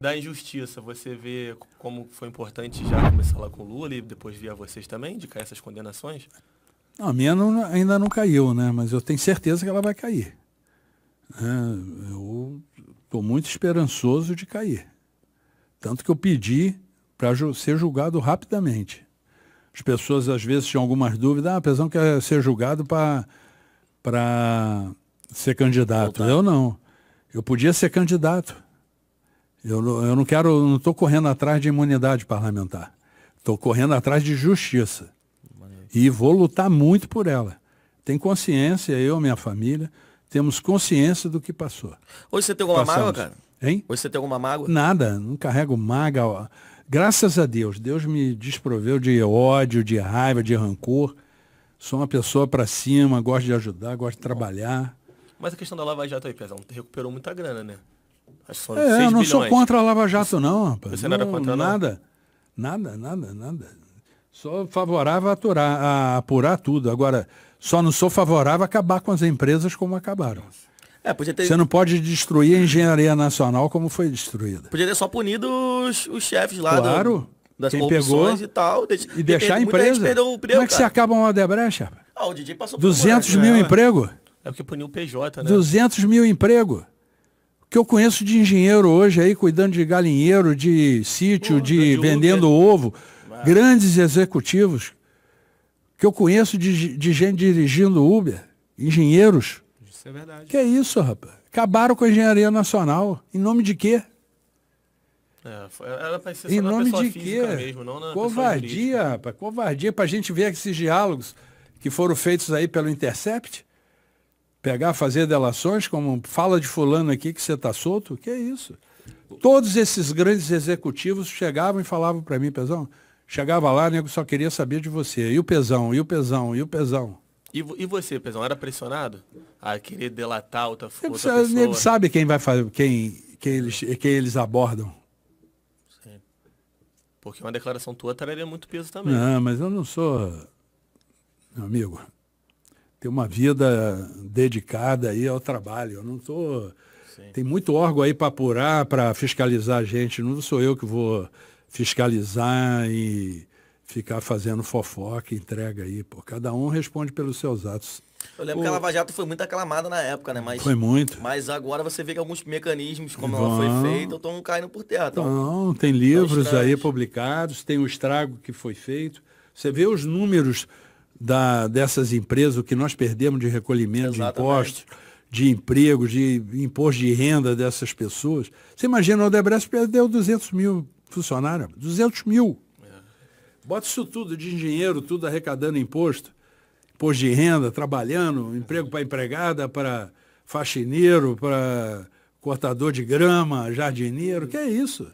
da injustiça, você vê como foi importante já começar lá com o Lula e depois via vocês também, de cair essas condenações? Não, a minha não, ainda não caiu, né? Mas eu tenho certeza que ela vai cair. É, eu estou muito esperançoso de cair. Tanto que eu pedi para ju ser julgado rapidamente. As pessoas às vezes tinham algumas dúvidas, ah, a pessoa quer é ser julgado para ser candidato. Eu não. Eu podia ser candidato. Eu, eu não quero, não estou correndo atrás de imunidade parlamentar. Estou correndo atrás de justiça. E vou lutar muito por ela. Tem consciência, eu, e minha família, temos consciência do que passou. Hoje você tem alguma Passamos. mágoa, cara? Hein? Hoje você tem alguma mágoa? Nada, não carrego mágoa. Graças a Deus, Deus me desproveu de ódio, de raiva, de rancor. Sou uma pessoa para cima, gosto de ajudar, gosto de trabalhar. Mas a questão da Lava Jato aí, Pezão, recuperou muita grana, né? é, eu não bilhões. sou contra a Lava Jato, não, rapaz. Você não, era contra nada. Nada, nada, nada. Sou favorável a, aturar, a apurar tudo. Agora, só não sou favorável a acabar com as empresas como acabaram. É, ter... Você não pode destruir a engenharia nacional como foi destruída. Podia ter só punido os, os chefes lá claro, do, das quem pegou e tal. De, e deixar a empresa. o como é que cara? se acaba uma debrecha? Ah, o DJ passou 200 por 200 mil né? emprego. É porque puniu o PJ, né? 200 mil emprego que eu conheço de engenheiro hoje aí cuidando de galinheiro, de sítio, de, de vendendo ovo, grandes executivos que eu conheço de, de gente dirigindo Uber, engenheiros. Isso é verdade. Que é isso, rapaz? Acabaram com a engenharia nacional. Em nome de quê? É, era ser em nome de quê? Mesmo, covardia, rapaz. Covardia para a gente ver esses diálogos que foram feitos aí pelo Intercept pegar, fazer delações, como fala de fulano aqui que você está solto, que é isso. Todos esses grandes executivos chegavam e falavam para mim, Pezão, chegava lá, nego só queria saber de você. E o Pezão, e o Pezão, e o Pezão. E, e você, Pezão, era pressionado a querer delatar outra, outra Ele pessoa? sabe quem vai fazer, quem, quem, eles, quem eles abordam. Sim. Porque uma declaração tua traria muito peso também. Não, mas eu não sou... Meu amigo, ter uma vida dedicada aí ao trabalho. Eu não tô, Tem muito órgão aí para apurar, para fiscalizar a gente. Não sou eu que vou fiscalizar e ficar fazendo fofoca, entrega aí. Pô. Cada um responde pelos seus atos. Eu lembro Pô. que a Lava Jato foi muito aclamada na época, né? Mas, foi muito. Mas agora você vê que alguns mecanismos, como Vão. ela foi feita, estão caindo por terra. não, tá? tem livros aí publicados, tem o estrago que foi feito. Você vê os números da, dessas empresas, o que nós perdemos de recolhimento Exatamente. de impostos, de empregos, de imposto de renda dessas pessoas. Você imagina, o Odebrecht perdeu 200 mil funcionários, 200 mil. É. Bota isso tudo de engenheiro, tudo arrecadando imposto, imposto de renda, trabalhando, emprego para empregada, para faxineiro, para cortador de grama, jardineiro, que é isso?